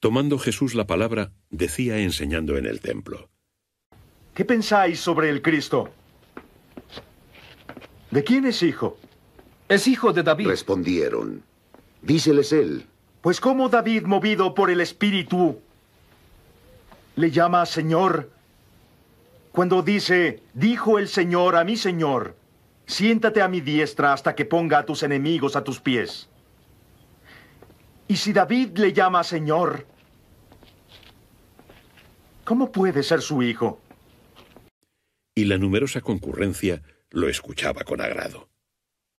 Tomando Jesús la palabra, decía enseñando en el templo. ¿Qué pensáis sobre el Cristo? ¿De quién es hijo? Es hijo de David. Respondieron. Díceles él. Pues cómo David, movido por el Espíritu, le llama Señor, cuando dice, dijo el Señor a mi Señor, siéntate a mi diestra hasta que ponga a tus enemigos a tus pies. Y si David le llama Señor, ¿cómo puede ser su hijo? Y la numerosa concurrencia lo escuchaba con agrado.